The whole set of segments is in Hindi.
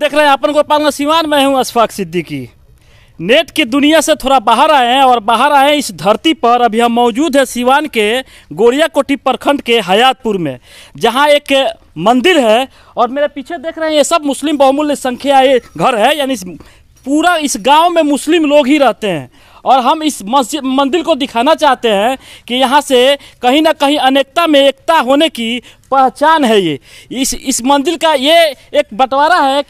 देख रहे हैं अपन पालना सीवान मैं हूँ अशफाक सिद्दीकी नेट की दुनिया से थोड़ा बाहर आए हैं और बाहर आए हैं इस धरती पर अभी हम मौजूद हैं सिवान के गोरिया कोटी प्रखंड के हयातपुर में जहाँ एक मंदिर है और मेरे पीछे देख रहे हैं ये सब मुस्लिम बहुमूल्य संख्या ये घर है यानी पूरा इस गांव में मुस्लिम लोग ही रहते हैं और हम इस मस्जिद मंदिर को दिखाना चाहते हैं कि यहाँ से कहीं ना कहीं अनेकता में एकता होने की पहचान है ये इस इस मंदिर का ये एक बंटवारा है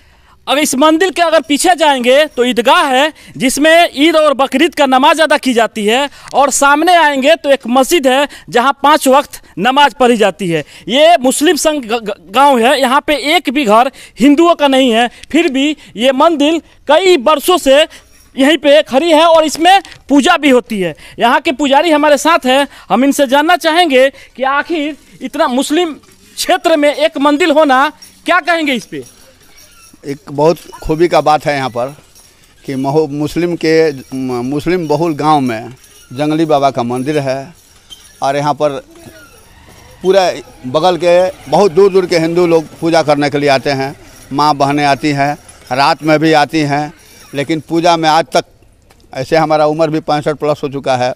अगर इस मंदिर के अगर पीछे जाएंगे तो ईदगाह है जिसमें ईद और बकरीद का नमाज अदा की जाती है और सामने आएंगे तो एक मस्जिद है जहां पांच वक्त नमाज पढ़ी जाती है ये मुस्लिम संघ गांव है यहाँ पे एक भी घर हिंदुओं का नहीं है फिर भी ये मंदिर कई वर्षों से यहीं पे खड़ी है और इसमें पूजा भी होती है यहाँ के पुजारी हमारे साथ हैं हम इनसे जानना चाहेंगे कि आखिर इतना मुस्लिम क्षेत्र में एक मंदिर होना क्या कहेंगे इस पर एक बहुत खूबी का बात है यहाँ पर कि महो मुस्लिम के मुस्लिम बहुल गांव में जंगली बाबा का मंदिर है और यहाँ पर पूरा बगल के बहुत दूर दूर के हिंदू लोग पूजा करने के लिए आते हैं माँ बहने आती हैं रात में भी आती हैं लेकिन पूजा में आज तक ऐसे हमारा उम्र भी पैंसठ प्लस हो चुका है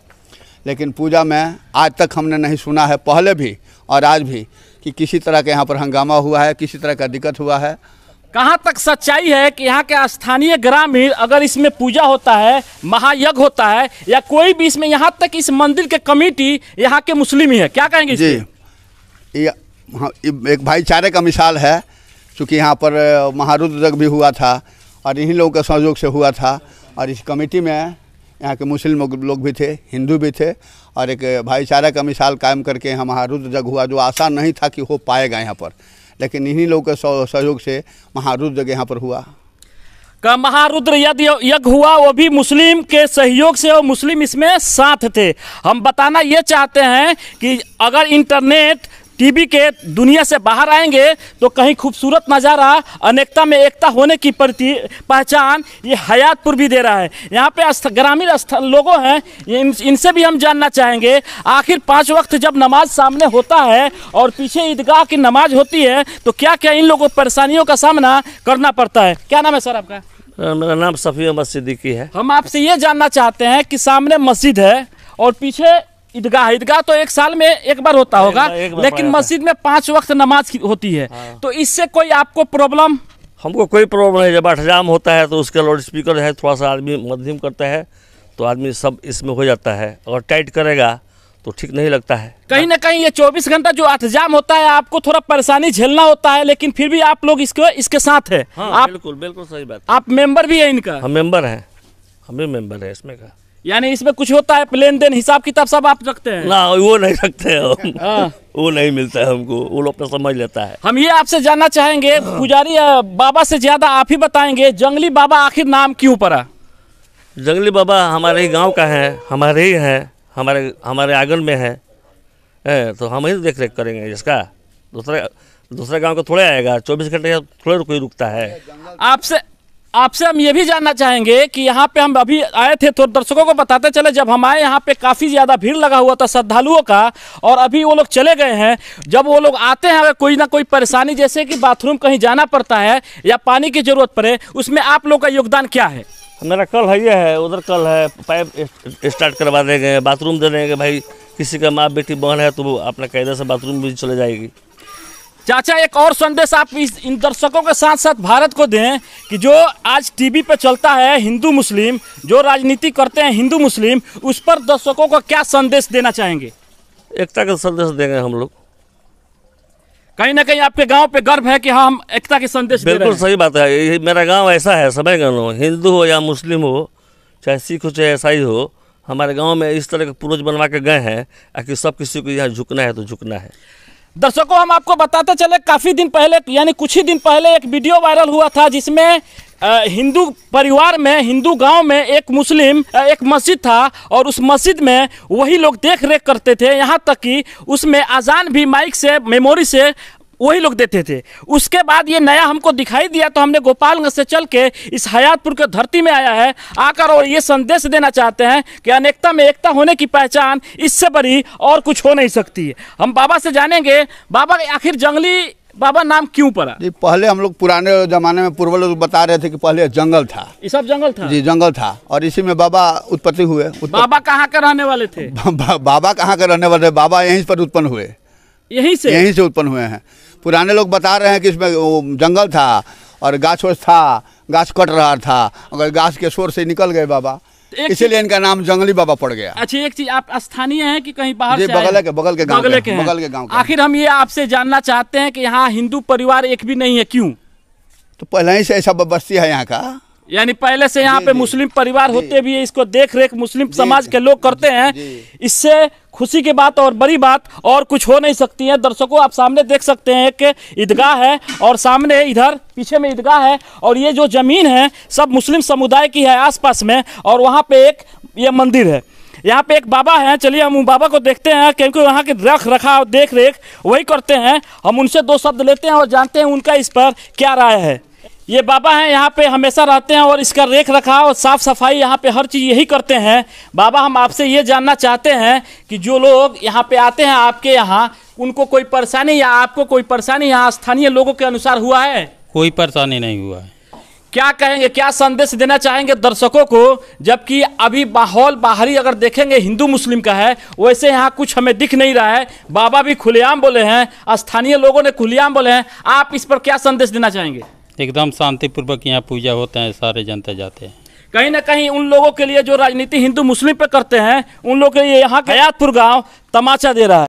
लेकिन पूजा में आज तक हमने नहीं सुना है पहले भी और आज भी कि किसी तरह का यहाँ पर हंगामा हुआ है किसी तरह का दिक्कत हुआ है कहाँ तक सच्चाई है कि यहाँ के स्थानीय ग्रामीण अगर इसमें पूजा होता है महायज्ञ होता है या कोई भी इसमें यहाँ तक इस मंदिर के कमेटी यहाँ के मुस्लिम ही है क्या कहेंगे जी ये हाँ एक भाईचारे का मिसाल है चूँकि यहाँ पर महारुद्र भी हुआ था और इन्हीं लोगों के सहयोग से हुआ था और इस कमेटी में यहाँ के मुस्लिम लोग भी थे हिंदू भी थे और एक भाईचारे का मिसाल कायम करके यहाँ महारुद्र हुआ जो आशा नहीं था कि हो पाएगा यहाँ पर लेकिन इन्हीं लोगों के सहयोग से महारुद्र यज्ञ यहाँ पर हुआ का महारुद्र यज्ञ हुआ वो भी मुस्लिम के सहयोग से और मुस्लिम इसमें साथ थे हम बताना ये चाहते हैं कि अगर इंटरनेट टीवी के दुनिया से बाहर आएंगे तो कहीं खूबसूरत नज़ारा अनेकता में एकता होने की प्रति पहचान ये हयातपुर भी दे रहा है यहाँ पे ग्रामीण स्थल लोगों हैं इन, इनसे भी हम जानना चाहेंगे आखिर पाँच वक्त जब नमाज सामने होता है और पीछे ईदगाह की नमाज होती है तो क्या क्या इन लोगों परेशानियों का सामना करना पड़ता है क्या नाम है सर आपका मेरा नाम सफ़ी मस्जिदी की है हम आपसे ये जानना चाहते हैं कि सामने मस्जिद है और पीछे ईदगाह ईदगाह तो एक साल में एक बार होता होगा लेकिन मस्जिद में पांच वक्त नमाज होती है हाँ। तो इससे कोई आपको प्रॉब्लम हमको कोई प्रॉब्लम नहीं जब अठजाम होता है तो उसका लाउड स्पीकर है थोड़ा सा आदमी मध्यम करता है तो आदमी सब इसमें हो जाता है अगर टाइट करेगा तो ठीक नहीं लगता है कहीं ना कहीं ये 24 घंटा जो अतजाम होता है आपको थोड़ा परेशानी झेलना होता है लेकिन फिर भी आप लोग इसके इसके साथ है हाँ, आप बिल्कुल बिल्कुल सही बात आप मेंबर भी है इनका हम मेंबर हैं हम भी मेंबर है इसमें का यानी इसमें कुछ होता है लेन देन हिसाब किताब सब आप रखते हैं ना हाँ, वो नहीं रखते हम हाँ। वो नहीं मिलता है हमको वो लोग समझ लेता है हम ये आपसे जानना चाहेंगे पुजारी बाबा से ज्यादा आप ही बताएंगे जंगली बाबा आखिर नाम क्यों पड़ा जंगली बाबा हमारे ही गाँव का है हमारे ही है हमारे हमारे आंगन में है, तो हम ही देख रेख करेंगे इसका दूसरे दूसरे गाँव का थोड़े आएगा चौबीस घंटे थोड़े कोई रुकता है आपसे आपसे हम ये भी जानना चाहेंगे कि यहाँ पे हम अभी आए थे तो दर्शकों को बताते चले जब हम आए यहाँ पे काफ़ी ज़्यादा भीड़ लगा हुआ था श्रद्धालुओं का और अभी वो लोग चले गए हैं जब वो लोग आते हैं अगर कोई ना कोई परेशानी जैसे कि बाथरूम कहीं जाना पड़ता है या पानी की ज़रूरत पड़े उसमें आप लोग का योगदान क्या है मेरा कल है ये है उधर कल है पाइप स्टार्ट करवा देंगे बाथरूम दे देंगे भाई किसी का माँ बेटी बहन है तो अपना कायदे से बाथरूम भी चले जाएगी चाचा एक और संदेश आप इस इन दर्शकों के साथ साथ भारत को दें कि जो आज टीवी पे चलता है हिंदू मुस्लिम जो राजनीति करते हैं हिंदू मुस्लिम उस पर दर्शकों को क्या संदेश देना चाहेंगे एकता का संदेश देंगे हम लोग कहीं ना कहीं आपके गांव पे गर्व है कि हाँ हम एकता के संदेश बिल्कुल सही बात है मेरा गाँव ऐसा है समय गो हिंदू हो या मुस्लिम हो चाहे सिख हो चाहे ईसाई हो हमारे गाँव में इस तरह के पूर्वज बनवा के गए हैं कि सब किसी को यहाँ झुकना है तो झुकना है दर्शकों हम आपको बताते चले काफ़ी दिन पहले यानी कुछ ही दिन पहले एक वीडियो वायरल हुआ था जिसमें हिंदू परिवार में हिंदू गांव में एक मुस्लिम एक मस्जिद था और उस मस्जिद में वही लोग देख रेख करते थे यहाँ तक कि उसमें अजान भी माइक से मेमोरी से वही लोग देते थे उसके बाद ये नया हमको दिखाई दिया तो हमने गोपालगंज से चल के इस हयातपुर के धरती में आया है आकर और ये संदेश देना चाहते हैं कि अनेकता में एकता होने की पहचान इससे बड़ी और कुछ हो नहीं सकती हम बाबा से जानेंगे बाबा आखिर जंगली बाबा नाम क्यों पड़ा जी पहले हम लोग पुराने जमाने में पूर्व लोग बता रहे थे कि पहले जंगल था ये सब जंगल था जी जंगल था और इसी में बाबा उत्पत्ति हुए उत्पत्ति... बाबा कहाँ के रहने वाले थे बा, बा, बाबा कहाँ के रहने वाले बाबा यहीं पर उत्पन्न हुए यहीं से यहीं से उत्पन्न हुए हैं पुराने लोग बता रहे हैं कि इसमें जंगल था और गाछ वोछ था गाछ कट रहा था अगर गाछ के शोर से निकल गए बाबा इसीलिए इनका नाम जंगली बाबा पड़ गया अच्छा एक चीज आप स्थानीय हैं कि कहीं बाहर से बगल के बगल के गांव बगल के, बगल के गांव आखिर हम ये आपसे जानना चाहते हैं कि यहाँ हिंदू परिवार एक भी नहीं है क्यों तो पहले ही से ऐसा बस्ती है यहाँ का यानी पहले से यहाँ पे मुस्लिम परिवार होते भी इसको देख रेख मुस्लिम समाज के लोग करते हैं इससे खुशी की बात और बड़ी बात और कुछ हो नहीं सकती है दर्शकों आप सामने देख सकते हैं एक ईदगाह है और सामने इधर पीछे में ईदगाह है और ये जो ज़मीन है सब मुस्लिम समुदाय की है आसपास में और वहाँ पे एक ये मंदिर है यहाँ पे एक बाबा हैं चलिए हम बाबा को देखते हैं क्योंकि वहाँ के रख रखाव देख रेख वही करते हैं हम उनसे दो शब्द लेते हैं और जानते हैं उनका इस पर क्या राय है ये बाबा हैं यहाँ पे हमेशा रहते हैं और इसका रेख रखाव और साफ़ सफाई यहाँ पे हर चीज़ यही करते हैं बाबा हम आपसे ये जानना चाहते हैं कि जो लोग यहाँ पे आते हैं आपके यहाँ उनको कोई परेशानी या आपको कोई परेशानी यहाँ स्थानीय लोगों के अनुसार हुआ है कोई परेशानी नहीं हुआ है क्या कहेंगे क्या संदेश देना चाहेंगे दर्शकों को जबकि अभी माहौल बाहरी अगर देखेंगे हिंदू मुस्लिम का है वैसे यहाँ कुछ हमें दिख नहीं रहा है बाबा भी खुलेआम बोले हैं स्थानीय लोगों ने खुलेआम बोले हैं आप इस पर क्या संदेश देना चाहेंगे एकदम शांतिपूर्वक यहाँ पूजा होते हैं सारे जनता जाते हैं कहीं ना कहीं उन लोगों के लिए जो राजनीति हिंदू मुस्लिम पे करते हैं उन लोगों के लिए यहाँ हयातपुर गांव तमाचा दे रहा है